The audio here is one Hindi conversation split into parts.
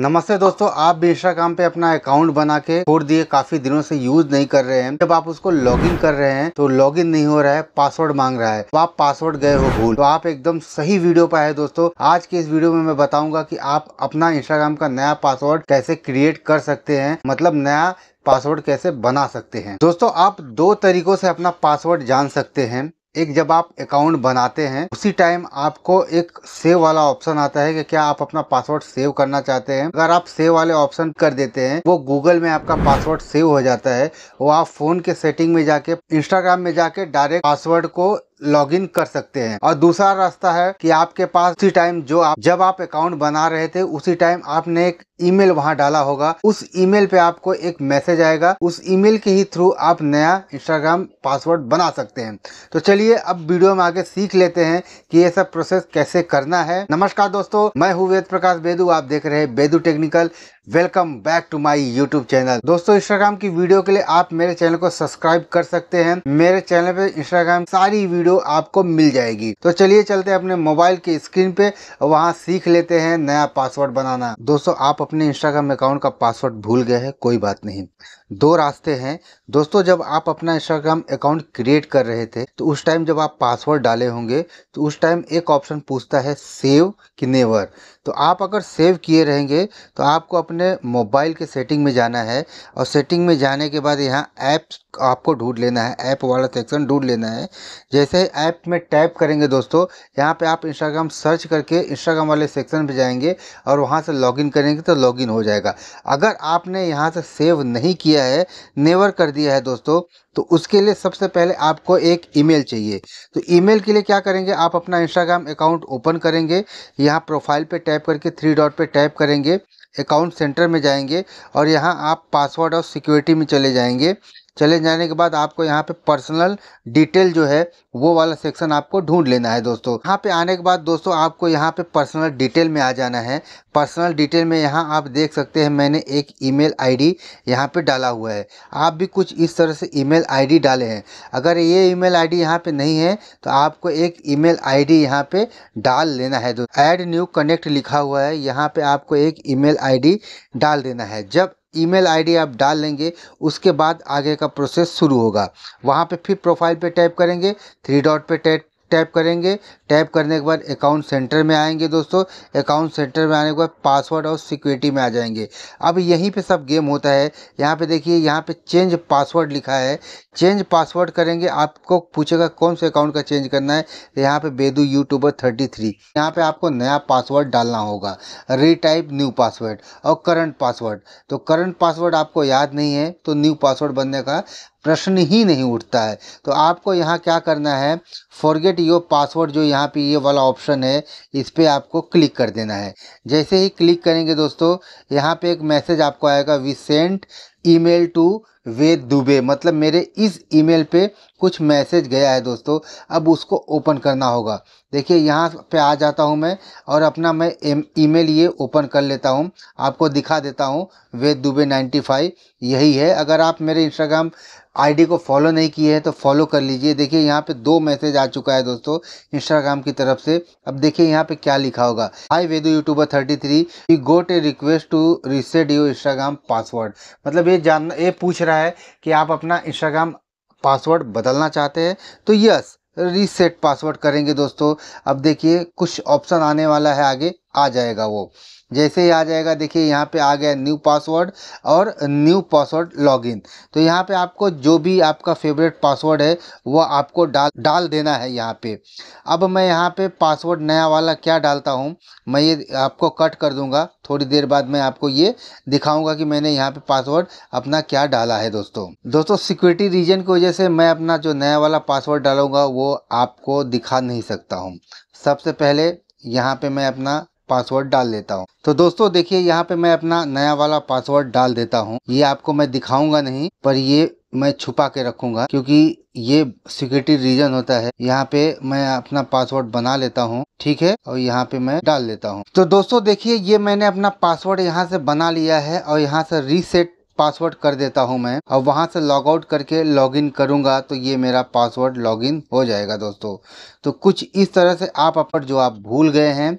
नमस्ते दोस्तों आप भी इंस्टाग्राम पे अपना अकाउंट बना के छोड़ दिए काफी दिनों से यूज नहीं कर रहे हैं जब आप उसको लॉगिन कर रहे हैं तो लॉगिन नहीं हो रहा है पासवर्ड मांग रहा है तो आप पासवर्ड गए हो भूल तो आप एकदम सही वीडियो पर आए दोस्तों आज के इस वीडियो में मैं बताऊंगा की आप अपना इंस्टाग्राम का नया पासवर्ड कैसे क्रिएट कर सकते हैं मतलब नया पासवर्ड कैसे बना सकते हैं दोस्तों आप दो तरीकों से अपना पासवर्ड जान सकते हैं एक जब आप अकाउंट बनाते हैं उसी टाइम आपको एक सेव वाला ऑप्शन आता है कि क्या आप अपना पासवर्ड सेव करना चाहते हैं अगर आप सेव वाले ऑप्शन कर देते हैं वो गूगल में आपका पासवर्ड सेव हो जाता है वो आप फोन के सेटिंग में जाके इंस्टाग्राम में जाके डायरेक्ट पासवर्ड को लॉगिन कर सकते हैं और दूसरा रास्ता है कि आपके पास उसी टाइम जो आप जब आप अकाउंट बना रहे थे उसी टाइम आपने एक ईमेल वहां डाला होगा उस ईमेल पे आपको एक मैसेज आएगा उस ईमेल के ही थ्रू आप नया इंस्टाग्राम पासवर्ड बना सकते हैं तो चलिए अब वीडियो में आगे सीख लेते हैं कि ये सब प्रोसेस कैसे करना है नमस्कार दोस्तों मैं हूँ वेद प्रकाश बेदू आप देख रहे हैं Vedu technical welcome back to my YouTube channel दोस्तों इंस्टाग्राम की वीडियो के लिए आप मेरे चैनल को सब्सक्राइब कर सकते हैं मेरे चैनल पे इंस्टाग्राम सारी वीडियो आपको मिल जाएगी तो चलिए चलते हैं अपने मोबाइल की स्क्रीन पे वहाँ सीख लेते हैं नया पासवर्ड बनाना दोस्तों आप अपने इंस्टाग्राम अकाउंट का पासवर्ड भूल गए हैं कोई बात नहीं दो रास्ते हैं दोस्तों जब आप अपना इंस्टाग्राम अकाउंट क्रिएट कर रहे थे तो उस टाइम जब आप पासवर्ड डाले होंगे तो उस टाइम एक ऑप्शन पूछता है सेव कि नेवर तो आप अगर सेव किए रहेंगे तो आपको अपने मोबाइल के सेटिंग में जाना है और सेटिंग में जाने के बाद यहाँ ऐप्स आपको ढूंढ लेना है ऐप वाला सेक्शन ढूंढ लेना है जैसे ऐप में टैप करेंगे दोस्तों यहाँ पे आप इंस्टाग्राम सर्च करके इंस्टाग्राम वाले सेक्शन पे जाएंगे और वहाँ से लॉगिन करेंगे तो लॉगिन हो जाएगा अगर आपने यहाँ से सेव नहीं किया है नेवर कर दिया है दोस्तों तो उसके लिए सबसे पहले आपको एक ईमेल चाहिए तो ईमेल के लिए क्या करेंगे आप अपना इंस्टाग्राम अकाउंट ओपन करेंगे यहाँ प्रोफाइल पे टैप करके थ्री डॉट पे टैप करेंगे अकाउंट सेंटर में जाएंगे और यहाँ आप पासवर्ड और सिक्योरिटी में चले जाएंगे चले जाने के बाद आपको यहाँ पे पर्सनल डिटेल जो है वो वाला सेक्शन आपको ढूंढ लेना है दोस्तों यहाँ पे आने के बाद दोस्तों आपको यहाँ पे पर्सनल डिटेल में आ जाना है पर्सनल डिटेल में यहाँ आप देख सकते हैं मैंने एक ईमेल आईडी यहाँ पर डाला हुआ है आप भी कुछ इस तरह से ईमेल आईडी डाले हैं अगर ये ईमेल आईडी यहाँ पर नहीं है तो आपको एक ईमेल आईडी यहाँ पर डाल लेना है दोस्तों ऐड न्यू कनेक्ट लिखा हुआ है यहाँ पर आपको एक आई डी डाल देना है जब ईमेल आईडी आप डाल लेंगे उसके बाद आगे का प्रोसेस शुरू होगा वहाँ पे फिर प्रोफाइल पे टैप करेंगे थ्री डॉट पे टैप टैप करेंगे टैप करने के बाद अकाउंट सेंटर में आएंगे दोस्तों अकाउंट सेंटर में आने के बाद पासवर्ड और सिक्योरिटी में आ जाएंगे अब यहीं पे सब गेम होता है यहाँ पे देखिए यहाँ पे चेंज पासवर्ड लिखा है चेंज पासवर्ड करेंगे आपको पूछेगा कौन से अकाउंट का चेंज करना है यहाँ पे बेदू यूट्यूबर थर्टी थ्री यहाँ पर आपको नया पासवर्ड डालना होगा रीटाइप न्यू पासवर्ड और करंट पासवर्ड तो करंट पासवर्ड आपको याद नहीं है तो न्यू पासवर्ड बनने का प्रश्न ही नहीं उठता है तो आपको यहाँ क्या करना है फॉरगेट योर पासवर्ड जो यहाँ पे ये वाला ऑप्शन है इस पर आपको क्लिक कर देना है जैसे ही क्लिक करेंगे दोस्तों यहाँ पे एक मैसेज आपको आएगा we sent email to Ved Dubey मतलब मेरे इस ईमेल पे कुछ मैसेज गया है दोस्तों अब उसको ओपन करना होगा देखिए यहाँ पे आ जाता हूँ मैं और अपना मैं ईमेल ये ओपन कर लेता हूँ आपको दिखा देता हूँ वेद दुबे नाइन्टी फाइव यही है अगर आप मेरे इंस्टाग्राम आईडी को फॉलो नहीं किए हैं तो फॉलो कर लीजिए देखिए यहाँ पे दो मैसेज आ चुका है दोस्तों इंस्टाग्राम की तरफ से अब देखिए यहाँ पे क्या लिखा होगा hi Vedu YouTuber thirty three you got a request to reset your Instagram password मतलब ये जानना ये पूछ रहा है है कि आप अपना इंस्टाग्राम पासवर्ड बदलना चाहते हैं तो यस रीसेट पासवर्ड करेंगे दोस्तों अब देखिए कुछ ऑप्शन आने वाला है आगे आ जाएगा वो जैसे ही आ जाएगा देखिए यहाँ पे आ गया न्यू पासवर्ड और न्यू पासवर्ड लॉगिन तो यहाँ पे आपको जो भी आपका फेवरेट पासवर्ड है वो आपको डाल डाल देना है यहाँ पे अब मैं यहाँ पे पासवर्ड नया वाला क्या डालता हूँ मैं ये आपको कट कर दूँगा थोड़ी देर बाद मैं आपको ये दिखाऊँगा कि मैंने यहाँ पर पासवर्ड अपना क्या डाला है दोस्तों दोस्तों सिक्योरिटी रीजन की वजह से मैं अपना जो नया वाला पासवर्ड डालूँगा वो आपको दिखा नहीं सकता हूँ सबसे पहले यहाँ पे मैं अपना पासवर्ड डाल देता हूँ तो दोस्तों देखिए यहाँ पे मैं अपना नया वाला पासवर्ड डाल देता हूँ ये आपको मैं दिखाऊंगा नहीं पर ये मैं छुपा के रखूंगा क्योंकि ये सिक्योरिटी रीजन होता है यहाँ पे मैं अपना पासवर्ड बना लेता हूँ ठीक है और यहाँ पे मैं डाल लेता हूँ तो दोस्तों देखिए ये मैंने अपना पासवर्ड यहाँ से बना लिया है और यहाँ से रीसेट पासवर्ड कर देता हूँ मैं और वहां से लॉग आउट करके लॉग इन करूँगा तो ये मेरा पासवर्ड लॉग इन हो जाएगा दोस्तों तो कुछ इस तरह से आप अपना जो आप भूल गए हैं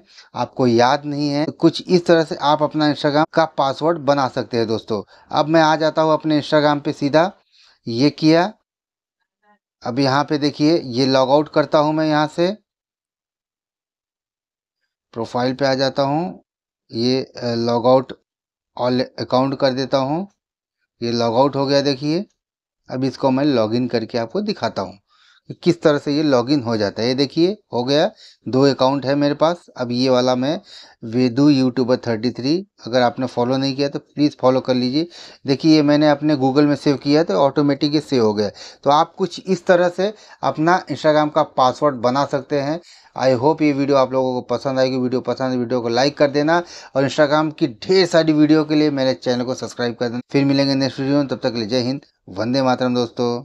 आपको याद नहीं है तो कुछ इस तरह से आप अपना इंस्टाग्राम का पासवर्ड बना सकते हैं दोस्तों अब मैं आ जाता हूँ अपने इंस्टाग्राम पे सीधा ये किया अब यहाँ पे देखिए ये लॉग आउट करता हूँ मैं यहाँ से प्रोफाइल पे आ जाता हूँ ये लॉग आउट ऑल अकाउंट कर देता हूँ ये लॉग आउट हो गया देखिए अब इसको मैं लॉगिन करके आपको दिखाता हूँ कि किस तरह से ये लॉगिन हो जाता है ये देखिए हो गया दो अकाउंट है मेरे पास अब ये वाला मैं वेदू यूट्यूबर थर्टी थ्री अगर आपने फॉलो नहीं किया तो प्लीज़ फॉलो कर लीजिए देखिए ये मैंने अपने गूगल में सेव किया तो ऑटोमेटिक ये सेव हो गया तो आप कुछ इस तरह से अपना इंस्टाग्राम का पासवर्ड बना सकते हैं आई होप ये वीडियो आप लोगों को पसंद आएगी वीडियो पसंद वीडियो को लाइक कर देना और इंस्टाग्राम की ढेर सारी वीडियो के लिए मेरे चैनल को सब्सक्राइब कर देना फिर मिलेंगे नेक्स्ट वीडियो में तब तक के लिए जय हिंद वंदे मातरम दोस्तों